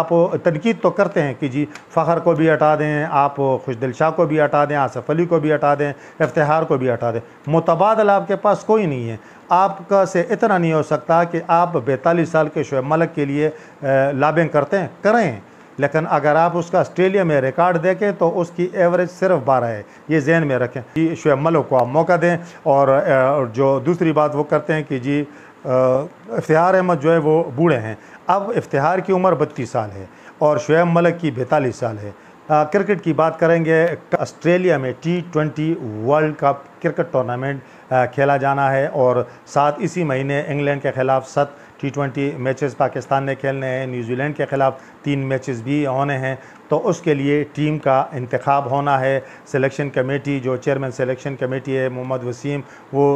आप तनकीद तो करते हैं कि जी फ़खर को भी हटा दें आप खुशदिल शाह को भी हटा दें आसफ़ अली को भी हटा दें इफ्तार को भी हटा दें मुतबादल आपके पास कोई नहीं है आपका से इतना नहीं हो सकता कि आप बैतालीस साल के शुब मलक के लिए लाभें करते हैं करें लेकिन अगर आप उसका आस्ट्रेलिया में रिकॉर्ड देखें तो उसकी एवरेज सिर्फ बारह है ये जहन में रखें कि शुब मलक को आप मौका दें और जो दूसरी बात वो करते हैं कि जी इफ्तार अहमद जो है वो बूढ़े हैं अब इफ्तार की उम्र बत्तीस साल है और शुएब मलक की बैतालीस साल है आ, क्रिकेट की बात करेंगे ऑस्ट्रेलिया में T twenty world cup cricket tournament खेला जाना है और साथ इसी महीने इंग्लैंड के ख़िलाफ़ सत टी ट्वेंटी मैचेस पाकिस्तान ने खेलने हैं न्यूजीलैंड के ख़िलाफ़ तीन मैचेस भी होने हैं तो उसके लिए टीम का इंतखब होना है सिलेक्शन कमेटी जो चेयरमैन सिलेक्शन कमेटी है मोहम्मद वसीम वो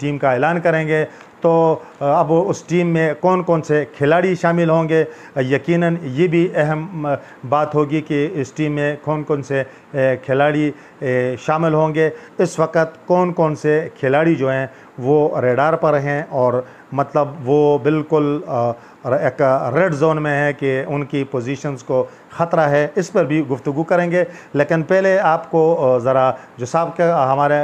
टीम का ऐलान करेंगे तो अब उस टीम में कौन कौन से खिलाड़ी शामिल होंगे यकीनन ये भी अहम बात होगी कि इस टीम में कौन कौन से खिलाड़ी शामिल होंगे इस वक्त कौन कौन से खिलाड़ी जो हैं वो रेडार पर हैं और मतलब वो बिल्कुल एक रेड जोन में है कि उनकी पोजीशंस को ख़तरा है इस पर भी गुफ्तु करेंगे लेकिन पहले आपको ज़रा जो सबका हमारे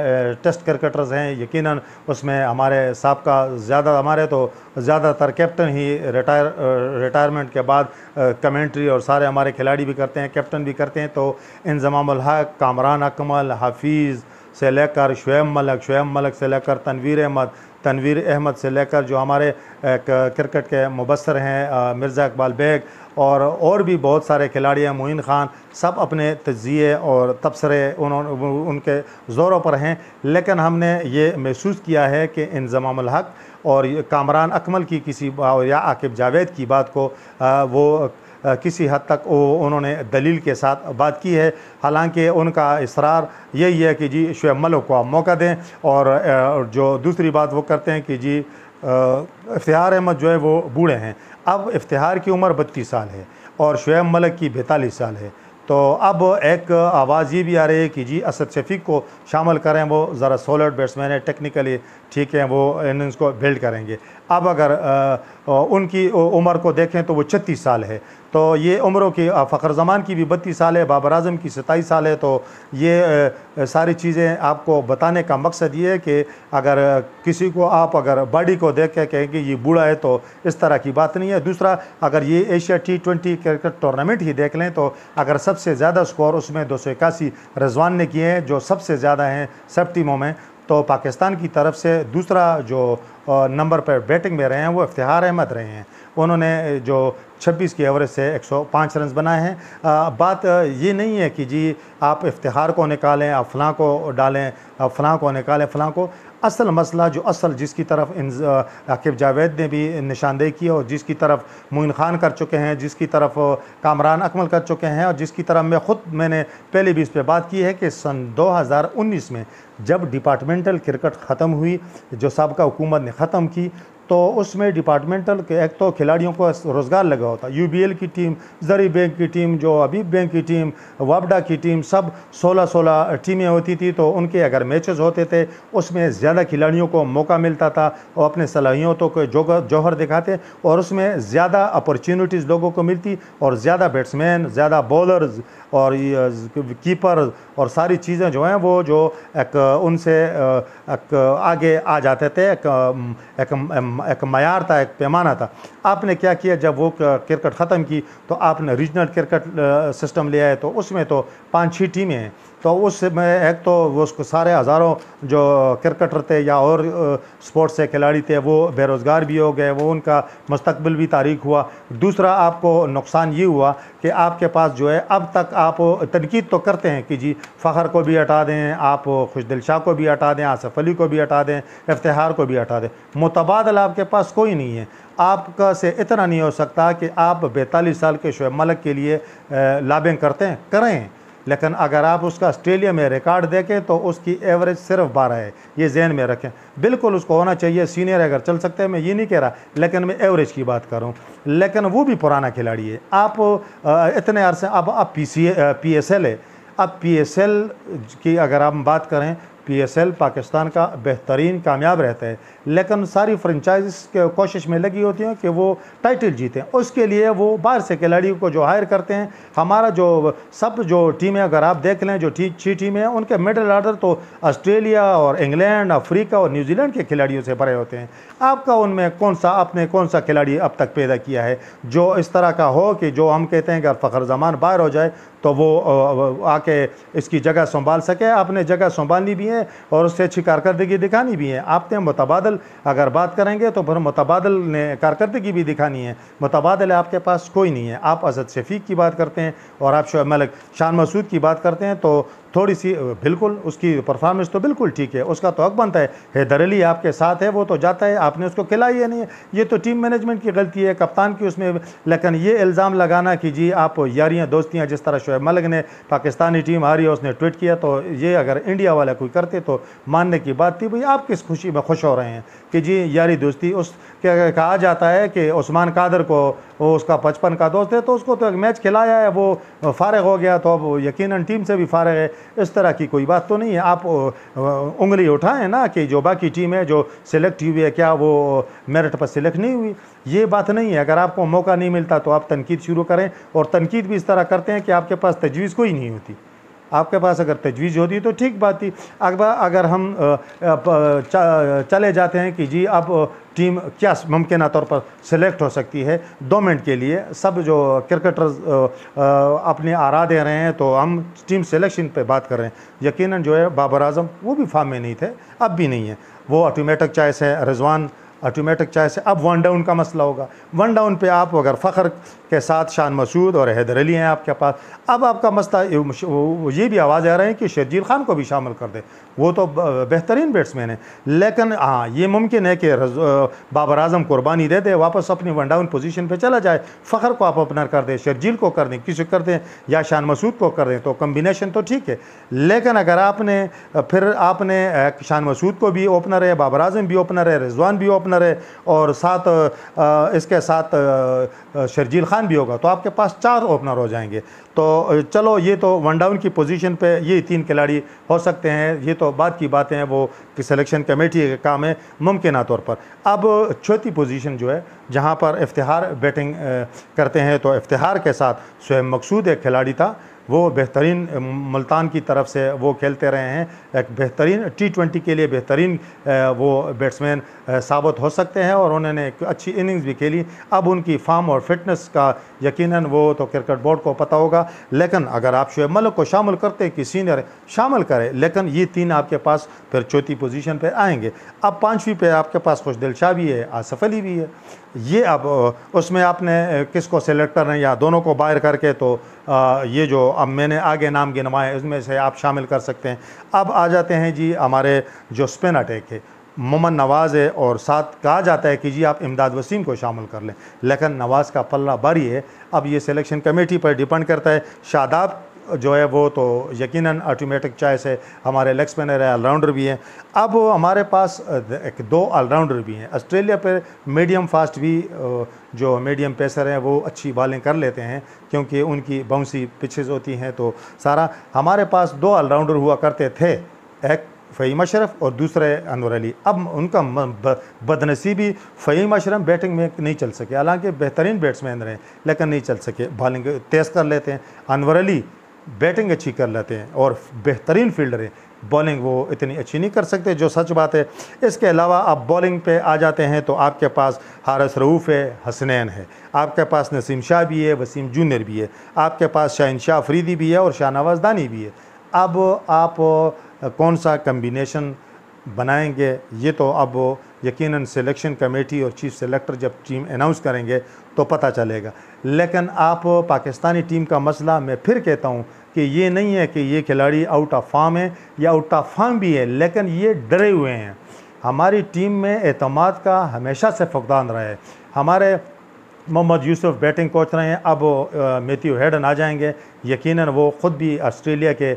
टेस्ट क्रिकेटर्स हैं यकीनन उसमें हमारे सबका ज़्यादा हमारे तो ज़्यादातर कैप्टन ही रिटायर रिटायरमेंट के बाद कमेंट्री और सारे हमारे खिलाड़ी भी करते हैं कैप्टन भी करते हैं तो इंजमाम हक कामरान अकमल हफीज़ से लेकर शुएब मलक शुएब मलक से लेकर तनवीर अहमद तनवीर अहमद से लेकर जो हमारे क्रिकेट के मुबसर हैं मिर्ज़ा इकबाल बेग और और भी बहुत सारे खिलाड़ी हैं मोइन ख़ान सब अपने तजिए और तबसरे उनके ज़ोरों पर हैं लेकिन हमने ये महसूस किया है कि इंजमाम हक़ और कामरान अकमल की किसी या आकिब जावेद की बात को वो किसी हद तक वो उन्होंने दलील के साथ बात की है हालांकि उनका इसरार यही है कि जी शुएब मलिक को आप मौका दें और जो दूसरी बात वो करते हैं कि जी इफ्तार अहमद जो है वो बूढ़े हैं अब इफ्तार की उम्र बत्तीस साल है और शुएब मलक की बैतालीस साल है तो अब एक आवाज़ ये भी आ रही है कि जी असद शफीक को शामिल करें वो ज़रा सोलड बैट्समैन है टेक्निकली ठीक है वो इनिंग्स को बिल्ड करेंगे अब अगर उनकी उम्र को देखें तो वो छत्तीस साल है तो ये उम्रों की फ़ख्र ज़मान की भी बत्तीस साल है बाबर अजम की सताईस साल है तो ये सारी चीज़ें आपको बताने का मकसद ये है कि अगर किसी को आप अगर बॉडी को देख के कहें कि ये बूढ़ा है तो इस तरह की बात नहीं है दूसरा अगर ये Asia T twenty cricket tournament ही देख लें तो अगर सबसे ज़्यादा स्कोर उसमें दो सौ इक्यासी रजवान ने किए हैं जो सबसे ज़्यादा हैं सब टीमों में तो पाकिस्तान की तरफ से दूसरा जो नंबर पर बैटिंग में रहे हैं वो इफ्तार अहमद रहे हैं उन्होंने जो 26 की एवरेज से 105 रन बनाए हैं बात ये नहीं है कि जी आप इफ्तार को निकालें आप फलां को डालें आप फलां को निकालें फलां को असल मसला जो असल जिसकी तरफ आकिब जावेद ने भी निशानदेही की और जिसकी तरफ मोइन खान कर चुके हैं जिसकी तरफ कामरान अकमल कर चुके हैं और जिसकी तरफ मैं ख़ुद मैंने पहले भी इस पर बात की है कि सन 2019 में जब डिपार्टमेंटल क्रिकेट ख़त्म हुई जो सबका हुकूमत ने ख़त्म की तो उसमें डिपार्टमेंटल के एक तो खिलाड़ियों को रोज़गार लगा होता यू की टीम जरी बैंक की टीम जो अबीब बैंक की टीम वापडा की टीम सब 16-16 टीमें होती थी तो उनके अगर मैचेस होते थे उसमें ज़्यादा खिलाड़ियों को मौका मिलता था और अपने सलाहियतों तो को जौहर दिखाते और उसमें ज़्यादा अपॉर्चुनिटीज़ लोगों को मिलती और ज़्यादा बैट्समैन ज़्यादा बॉलर्स और कीपर और सारी चीज़ें जो हैं वो जो एक उनसे एक आगे आ जाते थे एक, एक, एक एक मैार था एक पैमाना था आपने क्या किया जब वो क्रिकेट ख़त्म की तो आपने रीजनल क्रिकेट सिस्टम ले आए तो उसमें तो पाँच छः टीमें हैं तो उसमें एक तो वो उसको सारे हज़ारों जो क्रिकेटर थे या और स्पोर्ट्स से खिलाड़ी थे वो बेरोज़गार भी हो गए वो उनका मुस्तबिल भी तारीख हुआ दूसरा आपको नुकसान ये हुआ कि आपके पास जो है अब तक आप तनकीद तो करते हैं कि जी फ़खर को भी हटा दें आप खुशदिल शाह को भी हटा दें आसफ़ अली को भी हटा दें इफ्तार को भी हटा दें मुतबादल आपके पास कोई नहीं है आपका से इतना नहीं हो सकता कि आप बैतालीस साल के शुब मलक के लिए लाभें करते हैं करें लेकिन अगर आप उसका ऑस्ट्रेलिया में रिकॉर्ड देखें तो उसकी एवरेज सिर्फ बारह है ये जहन में रखें बिल्कुल उसको होना चाहिए सीनियर अगर चल सकते हैं मैं ये नहीं कह रहा लेकिन मैं एवरेज की बात करूँ लेकिन वो भी पुराना खिलाड़ी है आप इतने अरसे अब आप P C P S L है अब पी एस एल की अगर हम बात करें पीएसएल पाकिस्तान का बेहतरीन कामयाब रहता है लेकिन सारी फ्रेंचाइज कोशिश में लगी होती हैं कि वो टाइटल जीतें उसके लिए वो बाहर से खिलाड़ियों को जो हायर करते हैं हमारा जो सब जो टीमें अगर आप देख लें जो ठीक छी टीमें उनके मिडल आर्डर तो ऑस्ट्रेलिया और इंग्लैंड अफ्रीका और न्यूजीलैंड के खिलाड़ियों से भरे होते हैं आपका उनमें कौन सा आपने कौन सा खिलाड़ी अब तक पैदा किया है जो इस तरह का हो कि जो हम कहते हैं कि अगर फ़खर जमान बाहर हो जाए तो वो आके इसकी जगह संभाल सके आपने जगह संभालनी भी है और उससे अच्छी कारकर्दगी दिखानी भी है आपने मुतबादल अगर बात करेंगे तो फिर मुतबादल ने कारकर्दगी भी दिखानी है मुतबादल आपके पास कोई नहीं है आप असद शफीक की बात करते हैं और आप शो मलिक शान मसूद की बात करते हैं तो थोड़ी सी बिल्कुल उसकी परफॉर्मेंस तो बिल्कुल ठीक है उसका तो हक बनता है हैदर अली आपके साथ है वो तो जाता है आपने उसको खिलाई ही नहीं ये तो टीम मैनेजमेंट की गलती है कप्तान की उसमें लेकिन ये इल्ज़ाम लगाना कि जी आप यारियाँ दोस्तियाँ जिस तरह शुएब मलिक ने पाकिस्तानी टीम हारी है उसने ट्वीट किया तो ये अगर इंडिया वाला कोई करते तो मानने की बात थी भाई आप किस खुशी में खुश हो रहे हैं कि जी यारी दोस्ती उस कहा जाता है कि उस्मान कादर को वो उसका बचपन का दोस्त है तो उसको तो एक मैच खिलाया है वो फारग हो गया तो अब यकीन टीम से भी फारग है इस तरह की कोई बात तो नहीं है आप उंगली उठाएं ना कि जो बाकी टीम है जो सिलेक्ट हुई है क्या वो मेरिट पर सिलेक्ट नहीं हुई ये बात नहीं है अगर आपको मौका नहीं मिलता तो आप तनकीद शुरू करें और तनकीद भी इस तरह करते हैं कि आपके पास तजवीज़ कोई नहीं होती आपके पास अगर तजवीज़ होती तो ठीक बात थी अगर अगर हम चले जाते हैं कि जी अब टीम क्या मुमकिन तौर पर सिलेक्ट हो सकती है दो मिनट के लिए सब जो क्रिकेटर्स अपने आरा दे रहे हैं तो हम टीम सिलेक्शन पे बात कर रहे हैं यकीनन जो है बाबर आजम वो भी फार्म में नहीं थे अब भी नहीं है वो ऑटोमेटिक चॉइस है रिजवान ऑटोमेटिक चॉइस है अब वन डाउन का मसला होगा वन डाउन पे आप अगर फ़ख्र के साथ शान मसूद और हैदर अली हैं आपके पास अब आपका मसला ये भी आवाज़ आ रहा है कि शर्जील ख़ान को भी शामिल कर दे वो तो बेहतरीन बैट्समैन है लेकिन हाँ ये मुमकिन है कि बाबर अजम कुर्बानी दे दे वापस अपनी वन डाउन पोजीशन पर चला जाए फ़ख्र को आप अपना कर दें शर्जील को कर दें किसी कर दें या शान मसूद को कर दें तो कम्बिनेशन तो ठीक है लेकिन अगर आपने फिर आपने शान मसूद को भी ओपनर है बाबर अजम भी ओपनर है रिजवान भी ओपनर पार्टनर है और साथ इसके साथ शर्जील खान भी होगा तो आपके पास चार ओपनर हो जाएंगे तो चलो ये तो वन डाउन की पोजीशन पे ये तीन खिलाड़ी हो सकते हैं ये तो बात की बातें हैं वो कि सिलेक्शन कमेटी का काम है मुमकिन तौर पर अब चौथी पोजीशन जो है जहाँ पर इफ्तार बैटिंग करते हैं तो इफ्तार के साथ स्वयं मकसूद एक खिलाड़ी था वो बेहतरीन मुल्तान की तरफ से वो खेलते रहे हैं एक बेहतरीन टी ट्वेंटी के लिए बेहतरीन वो बैट्समैन साबित हो सकते हैं और उन्होंने एक अच्छी इनिंग्स भी खेली अब उनकी फार्म और फिटनेस का यकीन वो तो क्रिकेट बोर्ड को पता होगा लेकिन अगर आप शुएब मलिक को शामिल करते कि सीनियर शामिल करें लेकिन ये तीन आपके पास फिर चौथी पोजीशन पर आएंगे अब पाँचवीं पर आपके पास खुश दिलशा भी है आसफली भी है ये अब उसमें आपने किसको सेलेक्ट करना है या दोनों को बाहर करके तो ये जो अब मैंने आगे नाम गिनवाए उसमें से आप शामिल कर सकते हैं अब आ जाते हैं जी हमारे जो स्पिन अटैक है मोमन नवाज़ है और साथ कहा जाता है कि जी आप इमदाद वसीम को शामिल कर लें लेकिन नवाज़ का पल्ला भारी है अब ये सिलेक्शन कमेटी पर डिपेंड करता है शादाब जो है वो तो यकीनन ऑटोमेटिक चाय से हमारे लेग स्पिनर है ऑलराउंडर भी हैं अब हमारे पास एक दो ऑलराउंडर भी हैं ऑस्ट्रेलिया पर मीडियम फास्ट भी जो मीडियम पेसर हैं वो अच्छी बॉलिंग कर लेते हैं क्योंकि उनकी बाउंसी पिचेस होती हैं तो सारा हमारे पास दो ऑलराउंडर हुआ करते थे एक फ़ीम अशरफ और दूसरे अनवर अली अब उनका बदनसीबी फ़ीम अशरफ बैटिंग में नहीं चल सके हालांकि बेहतरीन बैट्समैन रहे लेकिन नहीं चल सके बॉलिंग तेज़ कर लेते हैं अनवर अली बैटिंग अच्छी कर लेते हैं और बेहतरीन फील्डर हैं बॉलिंग वो इतनी अच्छी नहीं कर सकते जो सच बात है इसके अलावा आप बॉलिंग पे आ जाते हैं तो आपके पास हारस रऊफ़ है हसनैन है आपके पास नसीम शाह भी है वसीम जूनियर भी है आपके पास शाहन शाह अफरीदी भी है और शाहनवाज दानी भी है अब आप कौन सा कम्बिनेशन बनाएंगे ये तो अब यकीनन सिलेक्शन कमेटी और चीफ सेलेक्टर जब टीम अनाउंस करेंगे तो पता चलेगा लेकिन आप पाकिस्तानी टीम का मसला मैं फिर कहता हूँ कि ये नहीं है कि ये खिलाड़ी आउट ऑफ फॉर्म है या आउट ऑफ फॉर्म भी है लेकिन ये डरे हुए हैं हमारी टीम में अतमाद का हमेशा से फुकदान रहा है हमारे मोहम्मद यूसुफ बैटिंग कोच रहे हैं अब मेथ्यू हेडन आ जाएंगे यकीनन वो ख़ुद भी ऑस्ट्रेलिया के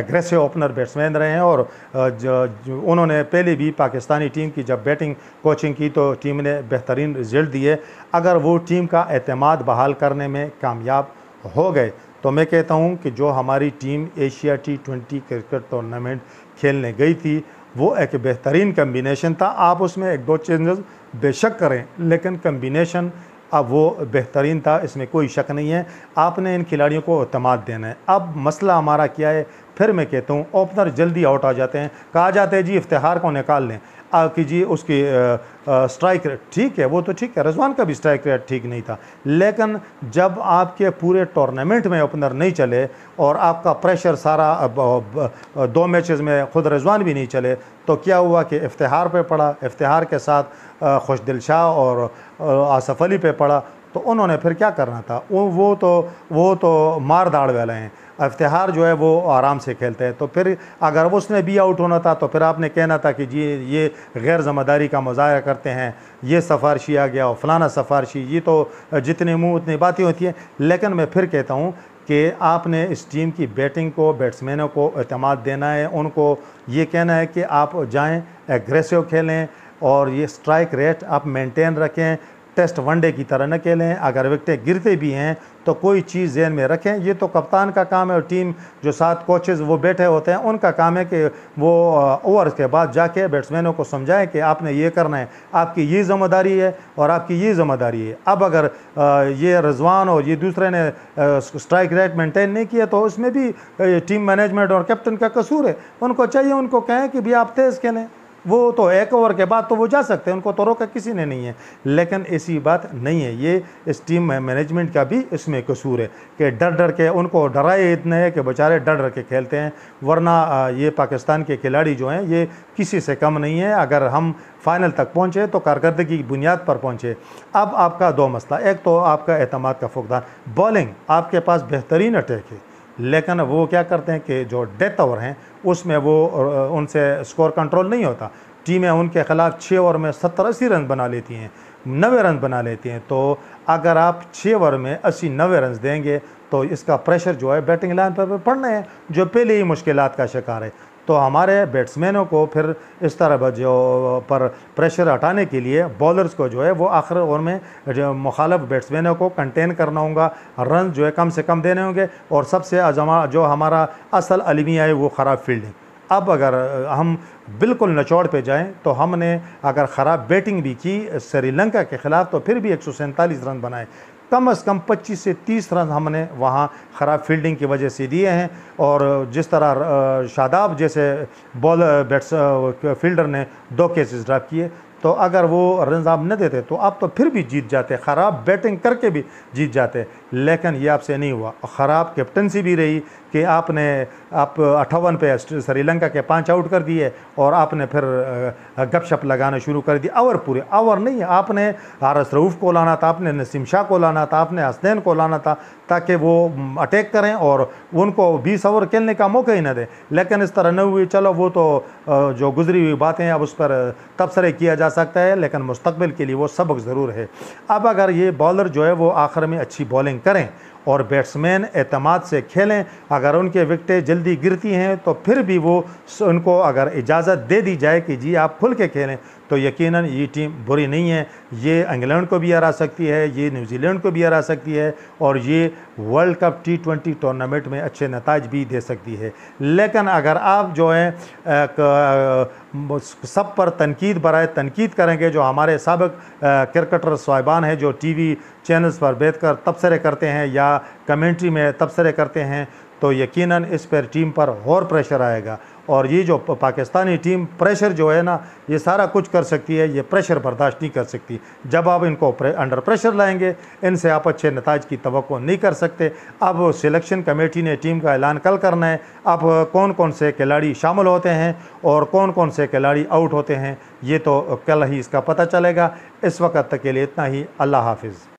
एग्रेसिव ओपनर बैट्समैन रहे हैं और जो, जो उन्होंने पहले भी पाकिस्तानी टीम की जब बैटिंग कोचिंग की तो टीम ने बेहतरीन रिजल्ट दिए अगर वो टीम का अतमाद बहाल करने में कामयाब हो गए तो मैं कहता हूँ कि जो हमारी team Asia T twenty cricket tournament खेलने गई थी वो एक बेहतरीन कम्बिनेशन था आप उसमें एक दो चेंजेस बेशक करें लेकिन कम्बिनेशन अब वो बेहतरीन था इसमें कोई शक नहीं है आपने इन खिलाड़ियों को अतमाद देना है अब मसला हमारा क्या है फिर मैं कहता हूँ ओपनर जल्दी आउट आ जाते हैं कहा जाता है जी इफ्तार को निकाल लें कि जी उसकी स्ट्राइक रेट ठीक है वो तो ठीक है रजवान का भी स्ट्राइक रेट ठीक नहीं था लेकिन जब आपके पूरे टूर्नामेंट में ओपनर नहीं चले और आपका प्रेशर सारा दो मैचेस में खुद रजवान भी नहीं चले तो क्या हुआ कि इफ्तार पे पड़ा इफ्तार के साथ खुशदिल शाह और आसफ़ अली पे पड़ा तो उन्होंने फिर क्या करना था वो तो वो तो मार दाड़ वाले हैं इफ्तार जो है वो आराम से खेलते हैं तो फिर अगर उसने भी आउट होना था तो फिर आपने कहना था कि जी ये गैर ज़िम्मेदारी का मुजाहरा करते हैं ये सफारशी आ गया और फलाना सफारशी ये तो जितने मुँह उतनी बातें होती हैं लेकिन मैं फिर कहता हूँ कि आपने इस टीम की बैटिंग को बैट्समैनों को अतमाद देना है उनको ये कहना है कि आप जाएँ एग्रेसिव खेलें और ये स्ट्राइक रेट आप मेंटेन रखें टेस्ट वनडे की तरह न खेलें अगर विकटें गिरते भी हैं तो कोई चीज़ जहन में रखें ये तो कप्तान का काम है और टीम जो सात कोचेज़ वो बैठे होते हैं उनका काम है कि वो ओवर के बाद जाके बैट्समैनों को समझाएं कि आपने ये करना है आपकी ये जिम्मेदारी है और आपकी ये जिम्मेदारी है अब अगर ये रजवान और ये दूसरे ने स्ट्राइक रेट मेंटेन नहीं किया तो उसमें भी टीम मैनेजमेंट और कैप्टन का कसूर है उनको चाहिए उनको कहें कि भाई आप तेज़ खेलें वो तो एक ओवर के बाद तो वो जा सकते हैं उनको तो रोका किसी ने नहीं है लेकिन ऐसी बात नहीं है ये इस टीम मैनेजमेंट का भी इसमें कसूर है कि डर डर के उनको डराए इतने हैं कि बेचारे डर डर के खेलते हैं वरना ये पाकिस्तान के खिलाड़ी जो हैं ये किसी से कम नहीं है अगर हम फाइनल तक पहुँचे तो कारकर्दगी की बुनियाद पर पहुँचे अब आपका दो मसला एक तो आपका अहतमाद का फुकदान बॉलिंग आपके पास बेहतरीन अटैक है लेकिन वो क्या करते हैं कि जो डेथ ओवर हैं उसमें वो उनसे स्कोर कंट्रोल नहीं होता टीमें उनके ख़िलाफ़ छः ओवर में सत्तर अस्सी रन बना लेती हैं नवे रन बना लेती हैं तो अगर आप छः ओवर में अस्सी नवे रन देंगे तो इसका प्रेशर जो है बैटिंग लाइन पर पड़ना है जो पहले ही मुश्किल का शिकार है तो हमारे बैट्समैनों को फिर इस तरह जो पर प्रेशर हटाने के लिए बॉलर्स को जो है वो आखिर ओवर में जो मुखालफ बैट्समैनों को कंटेन करना होगा रन जो है कम से कम देने होंगे और सबसे अजमा जो हमारा असल अलमिया है वो ख़राब फील्डिंग अब अगर हम बिल्कुल नचौड़ पे जाएं तो हमने अगर ख़राब बैटिंग भी की श्रीलंका के ख़िलाफ़ तो फिर भी एक रन बनाए कम से कम 25 से 30 रन हमने वहाँ ख़राब फील्डिंग की वजह से दिए हैं और जिस तरह शादाब जैसे बॉल बैट्स फील्डर ने दो केसेस ड्राफ किए तो अगर वो रन आप न देते तो आप तो फिर भी जीत जाते ख़राब बैटिंग करके भी जीत जाते लेकिन ये आपसे नहीं हुआ ख़राब कैप्टनसी भी रही कि आपने आप अट्ठावन पे श्रीलंका के पाँच आउट कर दिए और आपने फिर गपशप लगाना शुरू कर दिया आवर पूरे आवर नहीं आपने आरस रऊफ़ को लाना था आपने नसीम शाह को लाना था आपने हसनैन को लाना था ताकि वो अटैक करें और उनको बीस ओवर खेलने का मौका ही ना दें लेकिन इस तरह न हुई चलो वो तो जो गुजरी हुई बातें अब उस पर तबसरे किया जा सकता है लेकिन मुस्तबिल के लिए वो सबक ज़रूर है अब अगर ये बॉलर जो है वो आखिर में अच्छी बॉलिंग करें और बैट्समैन अतमाद से खेलें अगर उनके विकटें जल्दी गिरती हैं तो फिर भी वो उनको अगर इजाज़त दे दी जाए कि जी आप खुल के खेलें तो यकीनन ये टीम बुरी नहीं है ये इंग्लैंड को भी हरा सकती है ये न्यूजीलैंड को भी हरा सकती है और ये world cup T twenty tournament में अच्छे नतज भी दे सकती है लेकिन अगर आप जो है सब पर तनकीद बरए तनकीद करेंगे जो हमारे सबक क्रिकेटर साहिबान हैं जो टी वी चैनल्स पर बैठ कर तबसरे करते हैं या कमेंट्री में तबसरे करते हैं तो यकीनन इस पर टीम पर और प्रेशर आएगा और ये जो पाकिस्तानी टीम प्रेशर जो है ना ये सारा कुछ कर सकती है ये प्रेशर बर्दाश्त नहीं कर सकती जब आप इनको प्रे, अंडर प्रेशर लाएंगे इनसे आप अच्छे नतज की तो नहीं कर सकते अब सिलेक्शन कमेटी ने टीम का ऐलान कल करना है अब कौन कौन से खिलाड़ी शामिल होते हैं और कौन कौन से खिलाड़ी आउट होते हैं ये तो कल ही इसका पता चलेगा इस वक्त तक के लिए इतना ही अल्लाह हाफिज़